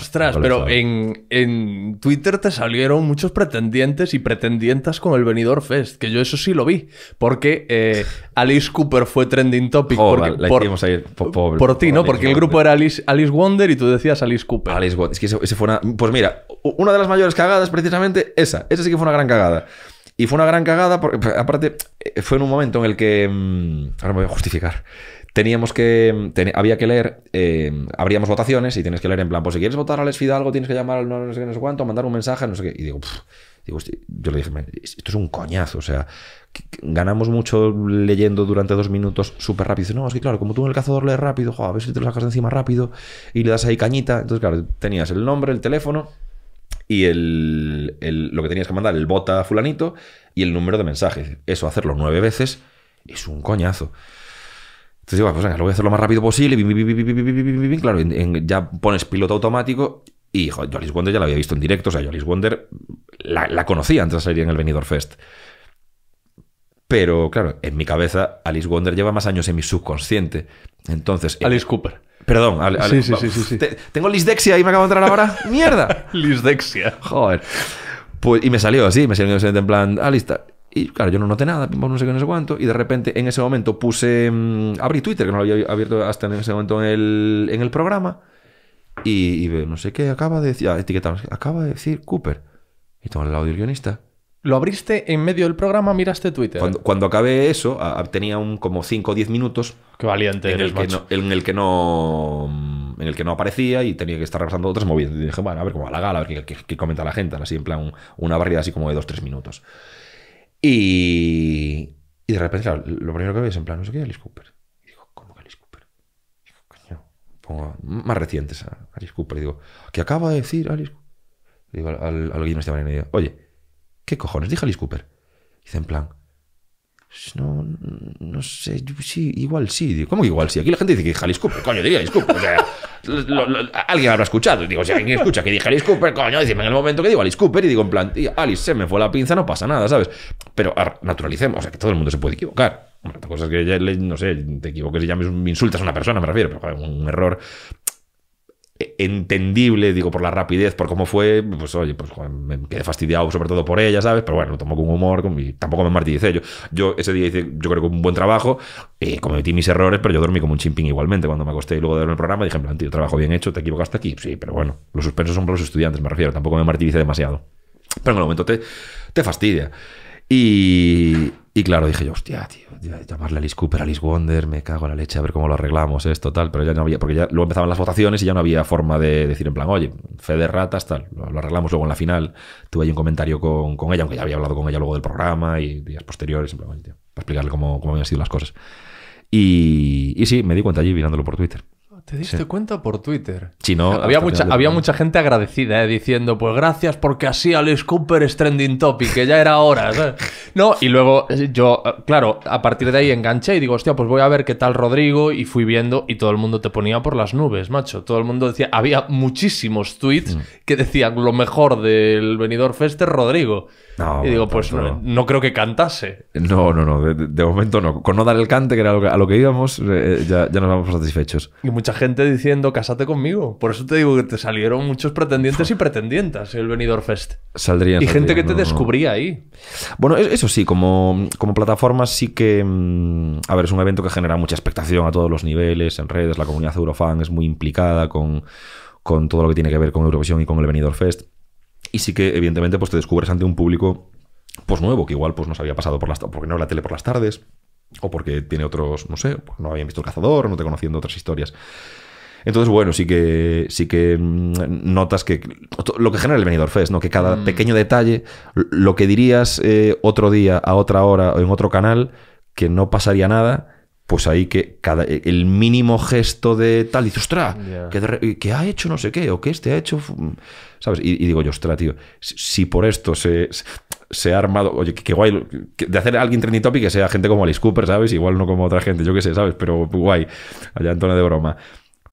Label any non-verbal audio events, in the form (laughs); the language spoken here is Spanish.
Ostras, pero en, Twitter te salieron muchos pretendientes y pretendientas con el Venidor Fest, que yo eso sí lo vi, porque eh, Alice Cooper fue trending topic por, ti, ¿no? porque el grupo era Alice, Alice, Wonder y tú decías Alice Cooper. Alice Wonder, es que ese fue una... Pues mira, una de las mayores cagadas precisamente esa, esa sí que fue una gran cagada. Y fue una gran cagada, porque pues, aparte eh, fue en un momento en el que... Mm, ahora me voy a justificar teníamos que. Mm, había que leer. Eh, votaciones y tienes que leer en plan, pues si quieres votar a Les Fidalgo, tienes que llamar al no, sé qué, no sé cuánto, mandar un mensaje, no sé qué. Y digo, digo yo le dije, esto es un coñazo, o sea, ganamos mucho leyendo durante dos minutos súper rápido. Dice, no, es que claro, como tú en el cazador lees rápido, a ver si te lo sacas de encima rápido y le das ahí cañita. Entonces, claro, tenías el nombre, el teléfono y el, lo que tenías que mandar, el bota fulanito y el número de mensajes. Eso, hacerlo nueve veces es un coñazo. Entonces digo, pues venga, lo voy a hacer lo más rápido posible. Claro, ya pones piloto automático y joder, Alice Wonder ya la había visto en directo. O sea, yo Alice Wonder la, conocía antes de salir en el Benidorm Fest. Pero claro, en mi cabeza Alice Wonder lleva más años en mi subconsciente. Entonces... Alice Cooper. Perdón, sí, sí, sí, sí, Tengo lisdexia y me acabo de entrar ahora. (laughs) ¡Mierda! lisdexia. Joder. Pues, y me salió así, me salió en plan, ah, lista. Y claro, yo no noté nada, no sé qué, no sé cuánto. Y de repente, en ese momento, puse. Mm, abrí Twitter, que no lo había abierto hasta en ese momento en el, en el programa. Y, no sé qué, acaba de decir. Ah, acaba de decir Cooper. Y tengo el audio del guionista lo abriste en medio del programa, miraste Twitter. Cuando, cuando acabé eso, tenía un como 5 o 10 minutos. Qué valiente en, el en el que no mm, en el que no aparecía y tenía que estar repasando otras movidas. Y dije, bueno, a ver cómo va la gala, a ver qué, qué, comenta la gente, así en plan una barrida así como de 2-3 minutos. Y, y de repente, lo primero que veo es en plan, no sé qué, Alice Cooper. Y digo, ¿cómo que Alice Cooper? Y digo, coño, pongo más recientes a Alice Cooper. Y digo, ¿qué acaba de decir Alice Cooper? Digo al, al, al manera y digo, oye, ¿Qué cojones? Dijo Alice Cooper. Dice en plan, no, no sé, sí, igual sí. ¿Cómo que igual sí? Aquí la gente dice que Alice Cooper, coño, diría Alice Cooper. alguien habrá escuchado. Digo, si alguien escucha que dije Alice Cooper, coño, dime en el momento que digo Alice Cooper y digo, en plan, Alice se me fue la pinza, no pasa nada, ¿sabes? Pero naturalicemos, o sea, que todo el mundo se puede equivocar. Bueno, que, ya, no sé, te equivoques y llames, insultas a una persona, me refiero, pero un error entendible, digo, por la rapidez, por cómo fue, pues oye, pues me quedé fastidiado sobre todo por ella, ¿sabes? Pero bueno, lo tomo con humor y tampoco me martiricé. Yo, yo ese día hice, yo creo que un buen trabajo, eh, cometí mis errores, pero yo dormí como un chimping igualmente. Cuando me acosté y luego de ver el programa dije, en tío, trabajo bien hecho, te equivocaste aquí. Sí, pero bueno, los suspensos son para los estudiantes, me refiero, tampoco me martiricé demasiado. Pero en el momento te, te fastidia. Y, y claro, dije yo, hostia, tío, llamarle a Alice Cooper, a Alice Wonder, me cago en la leche, a ver cómo lo arreglamos, esto, tal. Pero ya no había, porque ya luego empezaban las votaciones y ya no había forma de decir en plan, oye, fe de ratas, tal. Lo, arreglamos luego en la final. Tuve ahí un comentario con, ella, aunque ya había hablado con ella luego del programa y días posteriores, simplemente, para explicarle cómo, cómo habían sido las cosas. Y, y sí, me di cuenta allí mirándolo por Twitter. ¿Te diste cuenta por Twitter? Sí, no. Había, mucha, había mucha gente agradecida, ¿eh? diciendo, pues gracias porque así Alice Cooper es trending topic, que ya era hora. (laughs) No, y luego eh, yo, eh, claro, a partir de ahí enganché y digo, hostia, pues voy a ver qué tal Rodrigo, y fui viendo y todo el mundo te ponía por las nubes, macho. Todo el mundo decía, había muchísimos tweets mm. que decían, lo mejor del venidor Fester, Rodrigo. y digo, pues no, creo que cantase. No, no, no, de, momento no. Con no dar el cante, que era a lo que, íbamos, ya, nos vamos satisfechos. Y gente diciendo, casate conmigo. Por eso te digo que te salieron muchos pretendientes y pretendientas el Benidorm Fest. Saldrían. Y gente que te descubría ahí. Bueno, e-, eso sí, como, como plataforma sí que... Mm, a ver, es un evento que genera mucha expectación a todos los niveles, en redes, la comunidad Eurofan es muy implicada con, todo lo que tiene que ver con Eurovisión y con el Benidorm Fest. Y sí que, evidentemente, pues te descubres ante un público pues nuevo, que igual pues nos había pasado por las porque no la tele por las tardes, o porque tiene otros, no sé, no habían visto el cazador, no te conociendo otras historias. Entonces, bueno, sí que, sí que mm, notas que lo que genera el venidor Fest, ¿no? que cada mm. pequeño detalle, lo que dirías eh, otro día, a otra hora o en otro canal, que no pasaría nada, pues ahí que cada, e, el mínimo gesto de tal, dices, ostras, que, ha hecho no sé qué, o que este ha hecho, mm, ¿sabes? Y, digo yo, ostras, tío, si, por esto se se ha armado. Oye, que, guay. de hacer alguien trending topic que sea gente como Alice Cooper, ¿sabes? Igual no como otra gente, yo qué sé, ¿sabes? Pero guay. Allá en tono de broma.